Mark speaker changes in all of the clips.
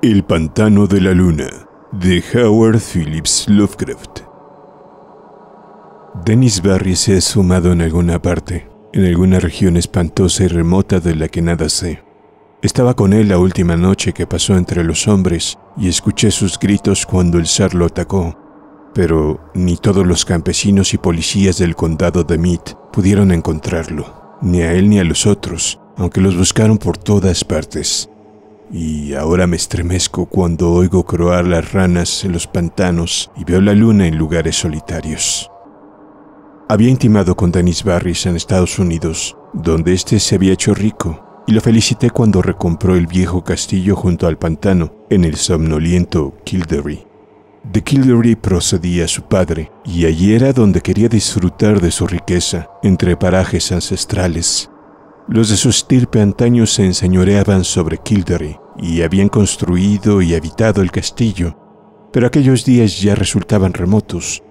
Speaker 1: El pantano de la luna de Howard Phillips Lovecraft. Dennis Barry se ha sumado en alguna parte, en alguna región espantosa y remota de la que nada sé. Estaba con él la última noche que pasó entre los hombres y escuché sus gritos cuando el zar lo atacó, pero ni todos los campesinos y policías del condado de Mead pudieron encontrarlo, ni a él ni a los otros, aunque los buscaron por todas partes y ahora me estremezco cuando oigo croar las ranas en los pantanos y veo la luna en lugares solitarios. Había intimado con Dennis Barris en Estados Unidos, donde éste se había hecho rico, y lo felicité cuando recompró el viejo castillo junto al pantano en el somnoliento Kildery. De Kildare procedía su padre, y allí era donde quería disfrutar de su riqueza, entre parajes ancestrales, los de su estirpe antaño se enseñoreaban sobre Kildare y habían construido y habitado el castillo, pero aquellos días ya resultaban remotos,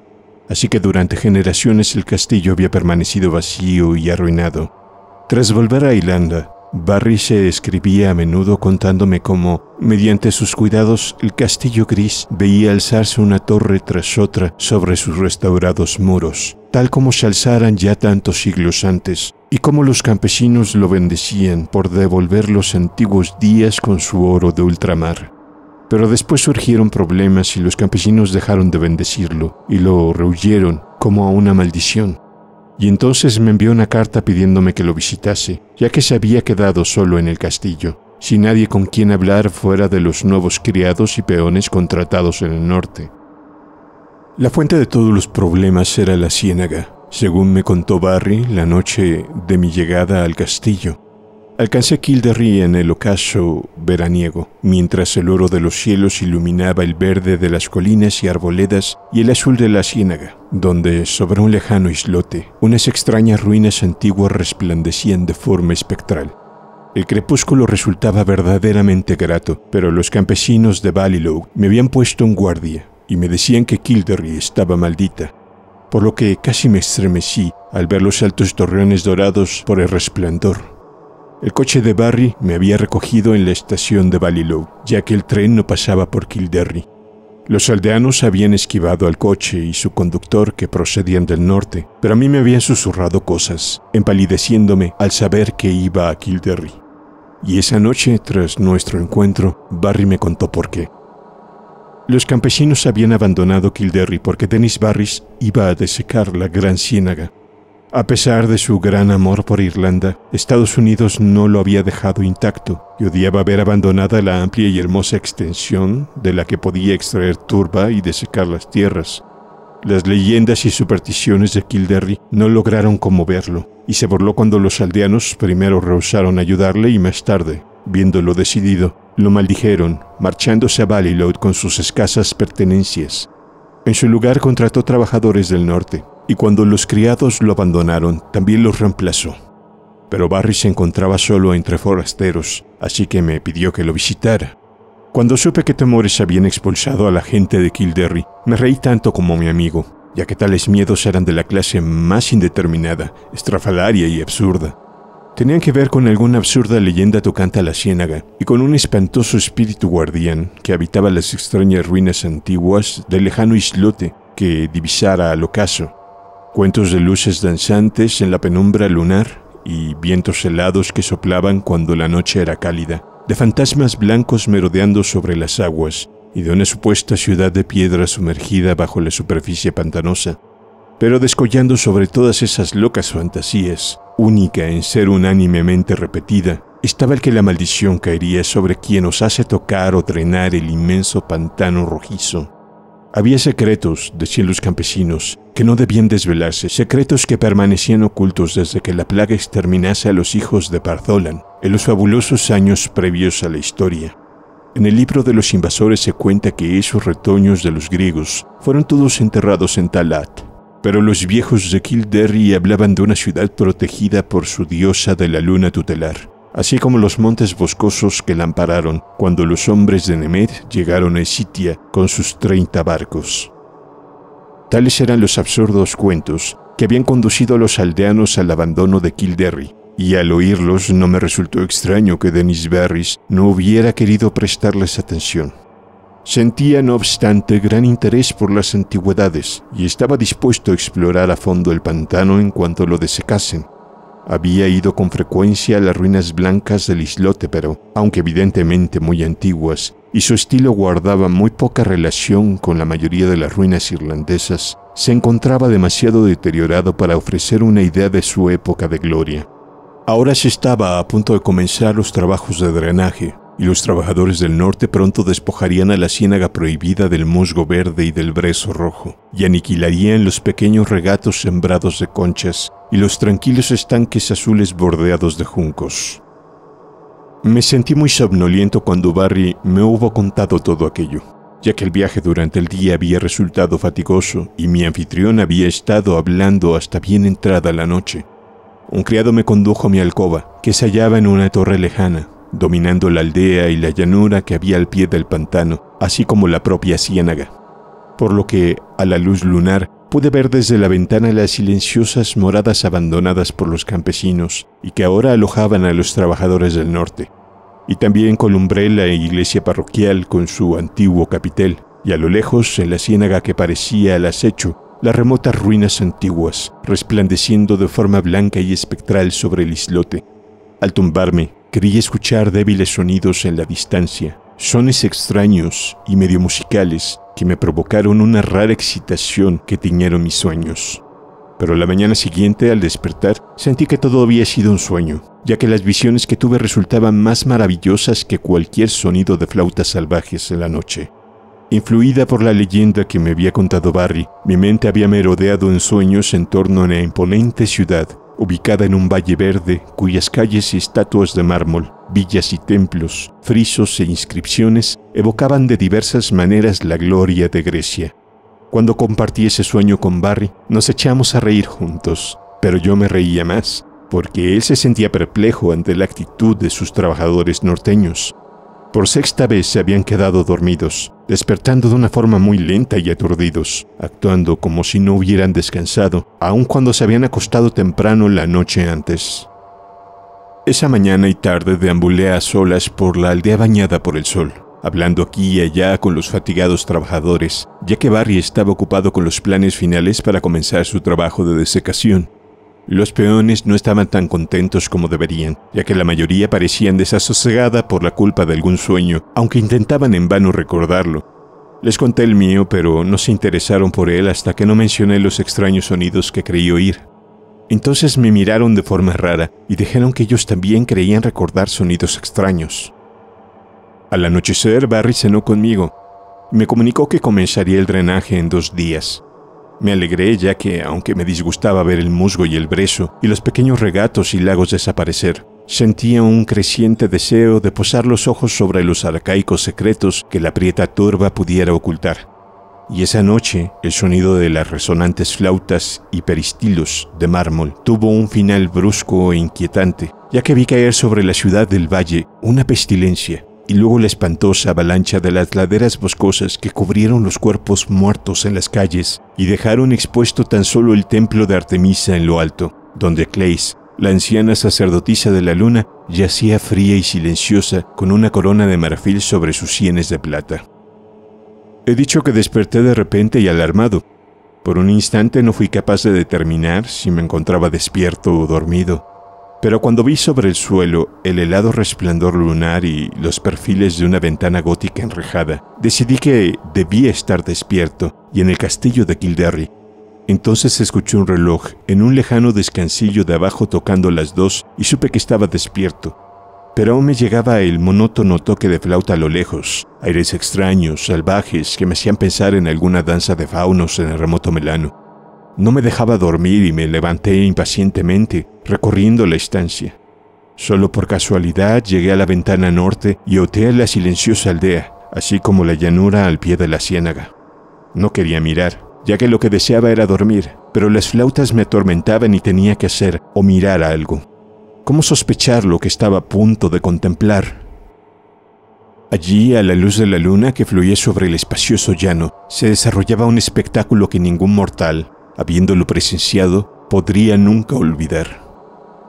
Speaker 1: así que durante generaciones el castillo había permanecido vacío y arruinado. Tras volver a Irlanda, Barry se escribía a menudo contándome cómo, mediante sus cuidados, el castillo gris veía alzarse una torre tras otra sobre sus restaurados muros, tal como se alzaran ya tantos siglos antes, y cómo los campesinos lo bendecían por devolver los antiguos días con su oro de ultramar. Pero después surgieron problemas y los campesinos dejaron de bendecirlo y lo rehuyeron como a una maldición y entonces me envió una carta pidiéndome que lo visitase, ya que se había quedado solo en el castillo, sin nadie con quien hablar fuera de los nuevos criados y peones contratados en el norte. La fuente de todos los problemas era la ciénaga, según me contó Barry la noche de mi llegada al castillo. Alcancé Kilderry en el ocaso veraniego, mientras el oro de los cielos iluminaba el verde de las colinas y arboledas y el azul de la ciénaga, donde, sobre un lejano islote, unas extrañas ruinas antiguas resplandecían de forma espectral. El crepúsculo resultaba verdaderamente grato, pero los campesinos de Ballylow me habían puesto en guardia y me decían que Kilderry estaba maldita, por lo que casi me estremecí al ver los altos torreones dorados por el resplandor el coche de Barry me había recogido en la estación de Ballylow, ya que el tren no pasaba por Kilderry. Los aldeanos habían esquivado al coche y su conductor que procedían del norte, pero a mí me habían susurrado cosas, empalideciéndome al saber que iba a Kilderry. Y esa noche, tras nuestro encuentro, Barry me contó por qué. Los campesinos habían abandonado Kilderry porque Dennis Barris iba a desecar la gran ciénaga, a pesar de su gran amor por Irlanda, Estados Unidos no lo había dejado intacto y odiaba ver abandonada la amplia y hermosa extensión de la que podía extraer turba y desecar las tierras. Las leyendas y supersticiones de Kilderry no lograron conmoverlo y se burló cuando los aldeanos primero rehusaron ayudarle y más tarde, viéndolo decidido, lo maldijeron, marchándose a Ballylough con sus escasas pertenencias. En su lugar contrató trabajadores del norte, y cuando los criados lo abandonaron, también los reemplazó. Pero Barry se encontraba solo entre forasteros, así que me pidió que lo visitara. Cuando supe que temores habían expulsado a la gente de Kilderry, me reí tanto como mi amigo, ya que tales miedos eran de la clase más indeterminada, estrafalaria y absurda. Tenían que ver con alguna absurda leyenda tocante a la ciénaga y con un espantoso espíritu guardián que habitaba las extrañas ruinas antiguas del lejano islote que divisara al ocaso cuentos de luces danzantes en la penumbra lunar y vientos helados que soplaban cuando la noche era cálida, de fantasmas blancos merodeando sobre las aguas y de una supuesta ciudad de piedra sumergida bajo la superficie pantanosa, pero descollando sobre todas esas locas fantasías, única en ser unánimemente repetida, estaba el que la maldición caería sobre quien os hace tocar o drenar el inmenso pantano rojizo había secretos, decían los campesinos, que no debían desvelarse, secretos que permanecían ocultos desde que la plaga exterminase a los hijos de Partholan, en los fabulosos años previos a la historia. En el libro de los invasores se cuenta que esos retoños de los griegos fueron todos enterrados en Talat, pero los viejos de Kilderry hablaban de una ciudad protegida por su diosa de la luna tutelar, así como los montes boscosos que la ampararon cuando los hombres de Nemeth llegaron a Esitia con sus treinta barcos. Tales eran los absurdos cuentos que habían conducido a los aldeanos al abandono de Kilderry, y al oírlos no me resultó extraño que Denis Barris no hubiera querido prestarles atención. Sentía, no obstante, gran interés por las antigüedades y estaba dispuesto a explorar a fondo el pantano en cuanto lo desecasen, había ido con frecuencia a las ruinas blancas del islote, pero, aunque evidentemente muy antiguas, y su estilo guardaba muy poca relación con la mayoría de las ruinas irlandesas, se encontraba demasiado deteriorado para ofrecer una idea de su época de gloria. Ahora se estaba a punto de comenzar los trabajos de drenaje, y los trabajadores del norte pronto despojarían a la ciénaga prohibida del musgo verde y del brezo rojo, y aniquilarían los pequeños regatos sembrados de conchas y los tranquilos estanques azules bordeados de juncos. Me sentí muy somnoliento cuando Barry me hubo contado todo aquello, ya que el viaje durante el día había resultado fatigoso y mi anfitrión había estado hablando hasta bien entrada la noche. Un criado me condujo a mi alcoba, que se hallaba en una torre lejana, dominando la aldea y la llanura que había al pie del pantano, así como la propia ciénaga, por lo que, a la luz lunar, Pude ver desde la ventana las silenciosas moradas abandonadas por los campesinos y que ahora alojaban a los trabajadores del norte. Y también columbré la iglesia parroquial con su antiguo capitel, y a lo lejos, en la ciénaga que parecía al acecho, las remotas ruinas antiguas, resplandeciendo de forma blanca y espectral sobre el islote. Al tumbarme, creí escuchar débiles sonidos en la distancia, sones extraños y medio musicales que me provocaron una rara excitación que tiñeron mis sueños. Pero la mañana siguiente, al despertar, sentí que todo había sido un sueño, ya que las visiones que tuve resultaban más maravillosas que cualquier sonido de flautas salvajes en la noche. Influida por la leyenda que me había contado Barry, mi mente había merodeado en sueños en torno a la imponente ciudad ubicada en un valle verde cuyas calles y estatuas de mármol, villas y templos, frisos e inscripciones evocaban de diversas maneras la gloria de Grecia. Cuando compartí ese sueño con Barry, nos echamos a reír juntos, pero yo me reía más, porque él se sentía perplejo ante la actitud de sus trabajadores norteños, por sexta vez se habían quedado dormidos, despertando de una forma muy lenta y aturdidos, actuando como si no hubieran descansado, aun cuando se habían acostado temprano la noche antes. Esa mañana y tarde deambulé a solas por la aldea bañada por el sol, hablando aquí y allá con los fatigados trabajadores, ya que Barry estaba ocupado con los planes finales para comenzar su trabajo de desecación, los peones no estaban tan contentos como deberían, ya que la mayoría parecían desasosegada por la culpa de algún sueño, aunque intentaban en vano recordarlo. Les conté el mío, pero no se interesaron por él hasta que no mencioné los extraños sonidos que creí oír. Entonces me miraron de forma rara y dijeron que ellos también creían recordar sonidos extraños. Al anochecer, Barry cenó conmigo. Me comunicó que comenzaría el drenaje en dos días. Me alegré ya que, aunque me disgustaba ver el musgo y el brezo y los pequeños regatos y lagos desaparecer, sentía un creciente deseo de posar los ojos sobre los arcaicos secretos que la prieta turba pudiera ocultar. Y esa noche, el sonido de las resonantes flautas y peristilos de mármol tuvo un final brusco e inquietante, ya que vi caer sobre la ciudad del valle una pestilencia, y luego la espantosa avalancha de las laderas boscosas que cubrieron los cuerpos muertos en las calles y dejaron expuesto tan solo el templo de Artemisa en lo alto, donde Cleis, la anciana sacerdotisa de la luna, yacía fría y silenciosa con una corona de marfil sobre sus sienes de plata. He dicho que desperté de repente y alarmado. Por un instante no fui capaz de determinar si me encontraba despierto o dormido. Pero cuando vi sobre el suelo el helado resplandor lunar y los perfiles de una ventana gótica enrejada, decidí que debía estar despierto y en el castillo de Kilderry. Entonces escuché un reloj en un lejano descansillo de abajo tocando las dos y supe que estaba despierto. Pero aún me llegaba el monótono toque de flauta a lo lejos, aires extraños, salvajes, que me hacían pensar en alguna danza de faunos en el remoto melano. No me dejaba dormir y me levanté impacientemente recorriendo la estancia. Solo por casualidad llegué a la ventana norte y oteé la silenciosa aldea, así como la llanura al pie de la ciénaga. No quería mirar, ya que lo que deseaba era dormir, pero las flautas me atormentaban y tenía que hacer o mirar algo. ¿Cómo sospechar lo que estaba a punto de contemplar? Allí, a la luz de la luna que fluía sobre el espacioso llano, se desarrollaba un espectáculo que ningún mortal, habiéndolo presenciado, podría nunca olvidar.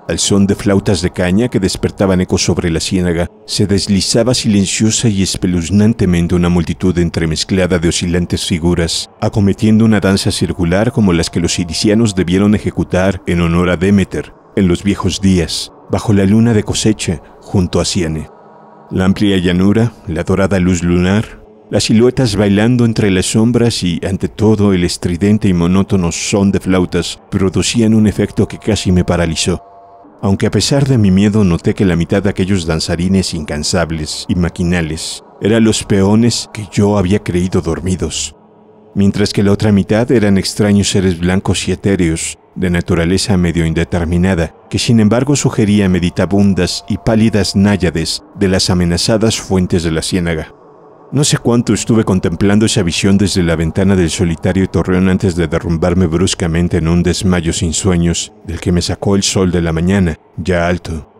Speaker 1: Al son de flautas de caña que despertaban eco sobre la ciénaga, se deslizaba silenciosa y espeluznantemente una multitud entremezclada de oscilantes figuras, acometiendo una danza circular como las que los iricianos debieron ejecutar en honor a Demeter, en los viejos días, bajo la luna de cosecha, junto a Ciene. La amplia llanura, la dorada luz lunar, las siluetas bailando entre las sombras y, ante todo, el estridente y monótono son de flautas producían un efecto que casi me paralizó aunque a pesar de mi miedo noté que la mitad de aquellos danzarines incansables y maquinales eran los peones que yo había creído dormidos, mientras que la otra mitad eran extraños seres blancos y etéreos, de naturaleza medio indeterminada, que sin embargo sugería meditabundas y pálidas náyades de las amenazadas fuentes de la ciénaga. No sé cuánto estuve contemplando esa visión desde la ventana del solitario torreón antes de derrumbarme bruscamente en un desmayo sin sueños del que me sacó el sol de la mañana, ya alto.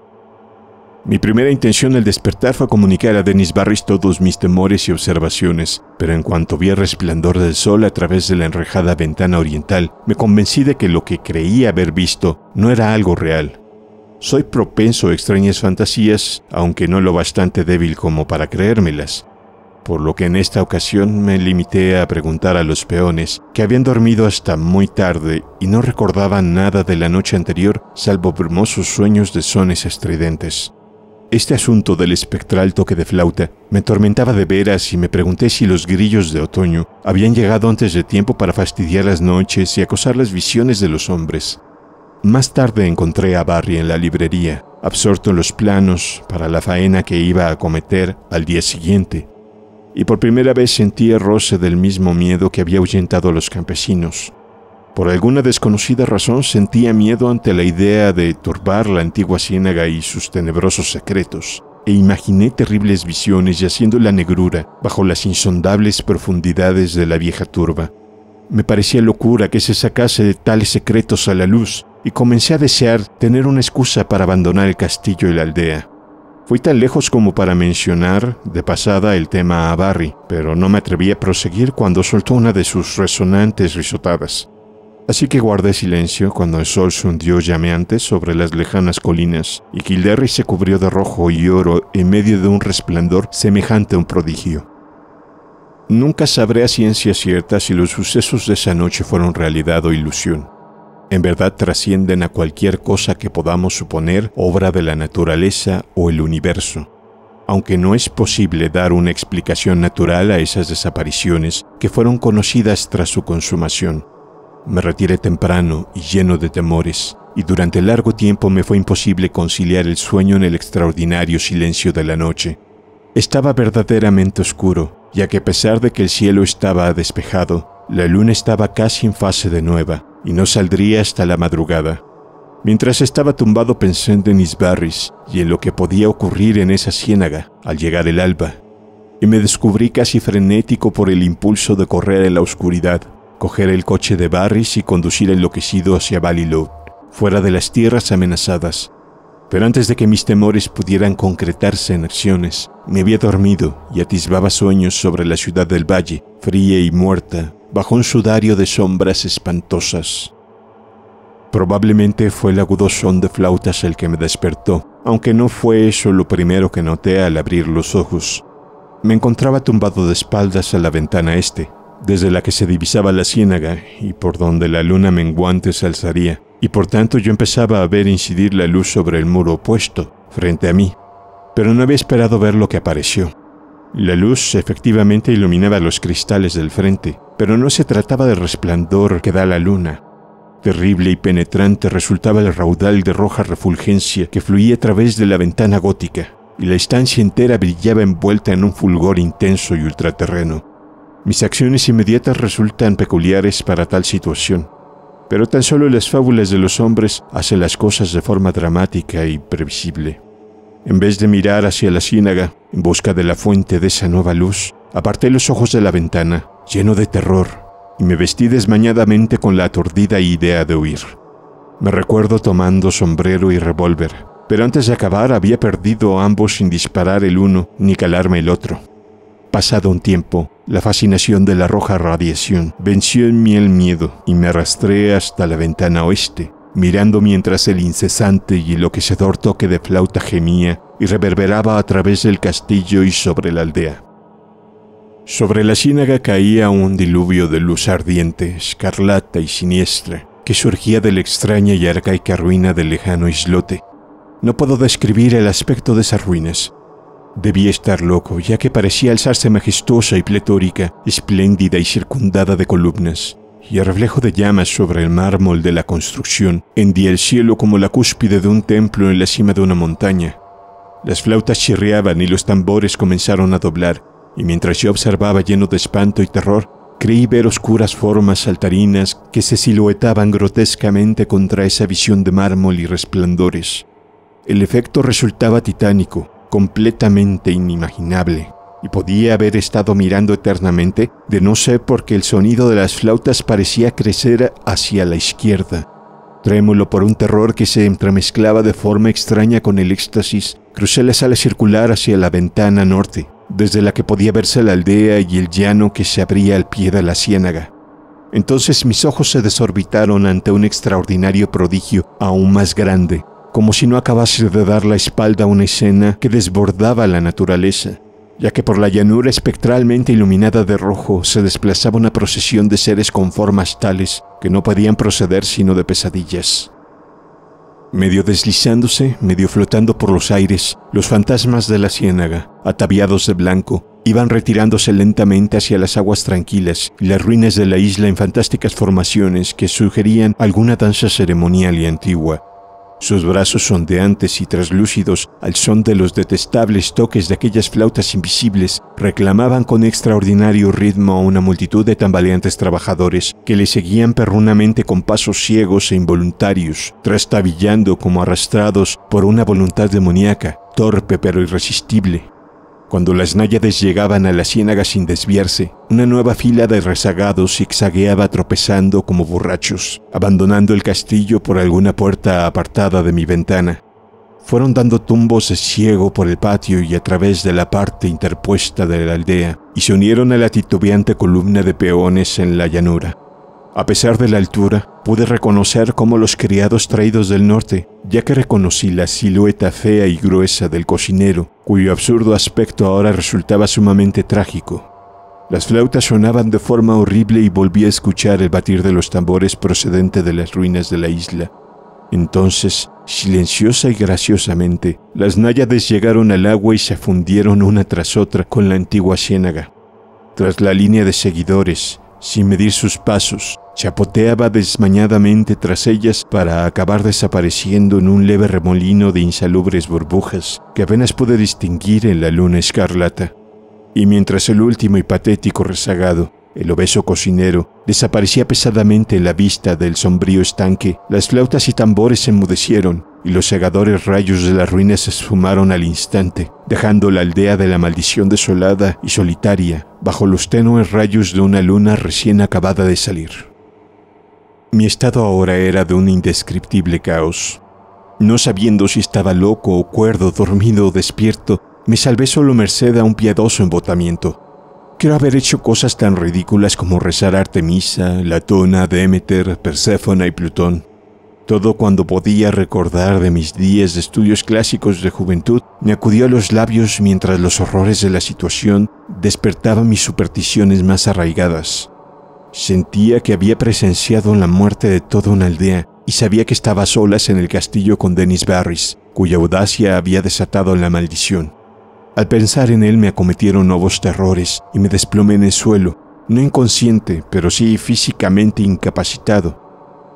Speaker 1: Mi primera intención al despertar fue comunicar a Dennis Barris todos mis temores y observaciones, pero en cuanto vi el resplandor del sol a través de la enrejada ventana oriental, me convencí de que lo que creía haber visto no era algo real. Soy propenso a extrañas fantasías, aunque no lo bastante débil como para creérmelas, por lo que en esta ocasión me limité a preguntar a los peones, que habían dormido hasta muy tarde y no recordaban nada de la noche anterior salvo brumosos sueños de sones estridentes. Este asunto del espectral toque de flauta me atormentaba de veras y me pregunté si los grillos de otoño habían llegado antes de tiempo para fastidiar las noches y acosar las visiones de los hombres. Más tarde encontré a Barry en la librería, absorto en los planos para la faena que iba a acometer al día siguiente y por primera vez sentí el roce del mismo miedo que había ahuyentado a los campesinos. Por alguna desconocida razón sentía miedo ante la idea de turbar la antigua ciénaga y sus tenebrosos secretos, e imaginé terribles visiones yaciendo la negrura bajo las insondables profundidades de la vieja turba. Me parecía locura que se sacase de tales secretos a la luz, y comencé a desear tener una excusa para abandonar el castillo y la aldea. Fui tan lejos como para mencionar de pasada el tema a Barry, pero no me atreví a proseguir cuando soltó una de sus resonantes risotadas. Así que guardé silencio cuando el sol se hundió llameante sobre las lejanas colinas y Kilderry se cubrió de rojo y oro en medio de un resplandor semejante a un prodigio. Nunca sabré a ciencia cierta si los sucesos de esa noche fueron realidad o ilusión en verdad trascienden a cualquier cosa que podamos suponer obra de la naturaleza o el universo. Aunque no es posible dar una explicación natural a esas desapariciones que fueron conocidas tras su consumación. Me retiré temprano y lleno de temores, y durante largo tiempo me fue imposible conciliar el sueño en el extraordinario silencio de la noche. Estaba verdaderamente oscuro, ya que a pesar de que el cielo estaba despejado, la luna estaba casi en fase de nueva, y no saldría hasta la madrugada. Mientras estaba tumbado pensando en Isbarris y en lo que podía ocurrir en esa ciénaga al llegar el alba, y me descubrí casi frenético por el impulso de correr en la oscuridad, coger el coche de Barris y conducir enloquecido hacia Valilud, fuera de las tierras amenazadas. Pero antes de que mis temores pudieran concretarse en acciones, me había dormido y atisbaba sueños sobre la ciudad del valle, fría y muerta, bajo un sudario de sombras espantosas. Probablemente fue el agudo son de flautas el que me despertó, aunque no fue eso lo primero que noté al abrir los ojos. Me encontraba tumbado de espaldas a la ventana este, desde la que se divisaba la ciénaga y por donde la luna menguante se alzaría, y por tanto yo empezaba a ver incidir la luz sobre el muro opuesto, frente a mí, pero no había esperado ver lo que apareció. La luz efectivamente iluminaba los cristales del frente, pero no se trataba del resplandor que da la luna. Terrible y penetrante resultaba el raudal de roja refulgencia que fluía a través de la ventana gótica, y la estancia entera brillaba envuelta en un fulgor intenso y ultraterreno. Mis acciones inmediatas resultan peculiares para tal situación, pero tan solo las fábulas de los hombres hacen las cosas de forma dramática y previsible. En vez de mirar hacia la ciénaga en busca de la fuente de esa nueva luz, aparté los ojos de la ventana, lleno de terror, y me vestí desmañadamente con la aturdida idea de huir. Me recuerdo tomando sombrero y revólver, pero antes de acabar había perdido ambos sin disparar el uno ni calarme el otro. Pasado un tiempo, la fascinación de la roja radiación venció en mí el miedo y me arrastré hasta la ventana oeste, mirando mientras el incesante y enloquecedor toque de flauta gemía y reverberaba a través del castillo y sobre la aldea. Sobre la ciénaga caía un diluvio de luz ardiente, escarlata y siniestra, que surgía de la extraña y arcaica ruina del lejano islote. No puedo describir el aspecto de esas ruinas. Debía estar loco, ya que parecía alzarse majestuosa y pletórica, espléndida y circundada de columnas y el reflejo de llamas sobre el mármol de la construcción hendía el cielo como la cúspide de un templo en la cima de una montaña. Las flautas chirriaban y los tambores comenzaron a doblar, y mientras yo observaba lleno de espanto y terror, creí ver oscuras formas saltarinas que se siluetaban grotescamente contra esa visión de mármol y resplandores. El efecto resultaba titánico, completamente inimaginable y podía haber estado mirando eternamente de no por qué el sonido de las flautas parecía crecer hacia la izquierda. Trémulo por un terror que se entremezclaba de forma extraña con el éxtasis, crucé la sala circular hacia la ventana norte, desde la que podía verse la aldea y el llano que se abría al pie de la ciénaga. Entonces mis ojos se desorbitaron ante un extraordinario prodigio aún más grande, como si no acabase de dar la espalda a una escena que desbordaba la naturaleza ya que por la llanura espectralmente iluminada de rojo se desplazaba una procesión de seres con formas tales que no podían proceder sino de pesadillas. Medio deslizándose, medio flotando por los aires, los fantasmas de la ciénaga, ataviados de blanco, iban retirándose lentamente hacia las aguas tranquilas y las ruinas de la isla en fantásticas formaciones que sugerían alguna danza ceremonial y antigua, sus brazos sondeantes y traslúcidos, al son de los detestables toques de aquellas flautas invisibles, reclamaban con extraordinario ritmo a una multitud de tambaleantes trabajadores que le seguían perrunamente con pasos ciegos e involuntarios, trastabillando como arrastrados por una voluntad demoníaca, torpe pero irresistible. Cuando las náyades llegaban a la ciénaga sin desviarse, una nueva fila de rezagados zigzagueaba tropezando como borrachos, abandonando el castillo por alguna puerta apartada de mi ventana. Fueron dando tumbos de ciego por el patio y a través de la parte interpuesta de la aldea, y se unieron a la titubeante columna de peones en la llanura. A pesar de la altura, pude reconocer como los criados traídos del norte, ya que reconocí la silueta fea y gruesa del cocinero, cuyo absurdo aspecto ahora resultaba sumamente trágico. Las flautas sonaban de forma horrible y volví a escuchar el batir de los tambores procedente de las ruinas de la isla. Entonces, silenciosa y graciosamente, las náyades llegaron al agua y se fundieron una tras otra con la antigua ciénaga. Tras la línea de seguidores, sin medir sus pasos, chapoteaba desmañadamente tras ellas para acabar desapareciendo en un leve remolino de insalubres burbujas que apenas pude distinguir en la luna escarlata. Y mientras el último y patético rezagado, el obeso cocinero, desaparecía pesadamente en la vista del sombrío estanque, las flautas y tambores se enmudecieron los cegadores rayos de las ruinas se esfumaron al instante, dejando la aldea de la maldición desolada y solitaria bajo los tenues rayos de una luna recién acabada de salir. Mi estado ahora era de un indescriptible caos. No sabiendo si estaba loco o cuerdo, dormido o despierto, me salvé solo merced a un piadoso embotamiento. Quiero haber hecho cosas tan ridículas como rezar a Artemisa, Latona, Demeter, Perséfona y Plutón, todo cuando podía recordar de mis días de estudios clásicos de juventud me acudió a los labios mientras los horrores de la situación despertaban mis supersticiones más arraigadas. Sentía que había presenciado la muerte de toda una aldea y sabía que estaba a solas en el castillo con Dennis Barris, cuya audacia había desatado la maldición. Al pensar en él me acometieron nuevos terrores y me desplomé en el suelo, no inconsciente, pero sí físicamente incapacitado,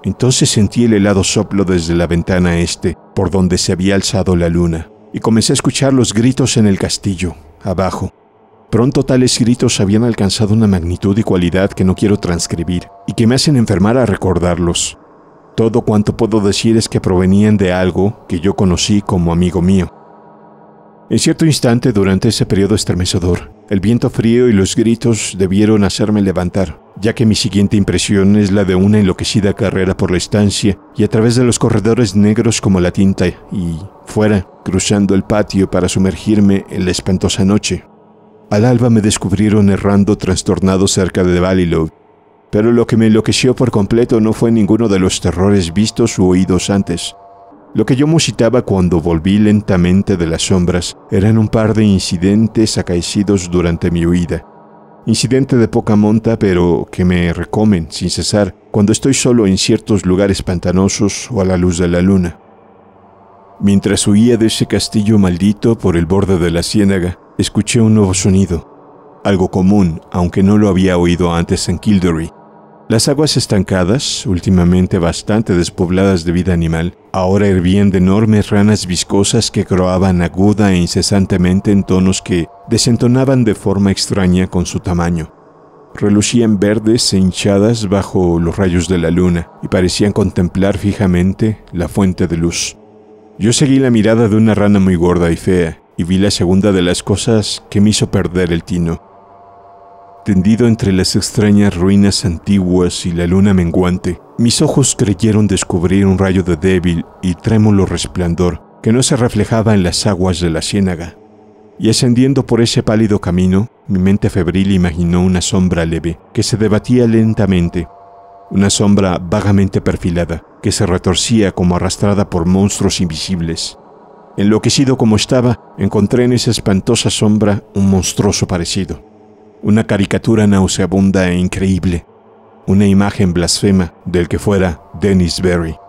Speaker 1: entonces sentí el helado soplo desde la ventana este, por donde se había alzado la luna, y comencé a escuchar los gritos en el castillo, abajo. Pronto tales gritos habían alcanzado una magnitud y cualidad que no quiero transcribir, y que me hacen enfermar a recordarlos. Todo cuanto puedo decir es que provenían de algo que yo conocí como amigo mío. En cierto instante, durante ese periodo estremecedor, el viento frío y los gritos debieron hacerme levantar ya que mi siguiente impresión es la de una enloquecida carrera por la estancia y a través de los corredores negros como la tinta y fuera, cruzando el patio para sumergirme en la espantosa noche. Al alba me descubrieron errando trastornado cerca de Valilov, pero lo que me enloqueció por completo no fue ninguno de los terrores vistos u oídos antes. Lo que yo musitaba cuando volví lentamente de las sombras eran un par de incidentes acaecidos durante mi huida, Incidente de poca monta, pero que me recomen sin cesar cuando estoy solo en ciertos lugares pantanosos o a la luz de la luna. Mientras huía de ese castillo maldito por el borde de la ciénaga, escuché un nuevo sonido, algo común, aunque no lo había oído antes en Kildery. Las aguas estancadas, últimamente bastante despobladas de vida animal, ahora hervían de enormes ranas viscosas que croaban aguda e incesantemente en tonos que desentonaban de forma extraña con su tamaño. Relucían verdes e hinchadas bajo los rayos de la luna y parecían contemplar fijamente la fuente de luz. Yo seguí la mirada de una rana muy gorda y fea y vi la segunda de las cosas que me hizo perder el tino Tendido entre las extrañas ruinas antiguas y la luna menguante, mis ojos creyeron descubrir un rayo de débil y trémulo resplandor que no se reflejaba en las aguas de la ciénaga. Y ascendiendo por ese pálido camino, mi mente febril imaginó una sombra leve que se debatía lentamente, una sombra vagamente perfilada que se retorcía como arrastrada por monstruos invisibles. Enloquecido como estaba, encontré en esa espantosa sombra un monstruoso parecido una caricatura nauseabunda e increíble, una imagen blasfema del que fuera Dennis Berry.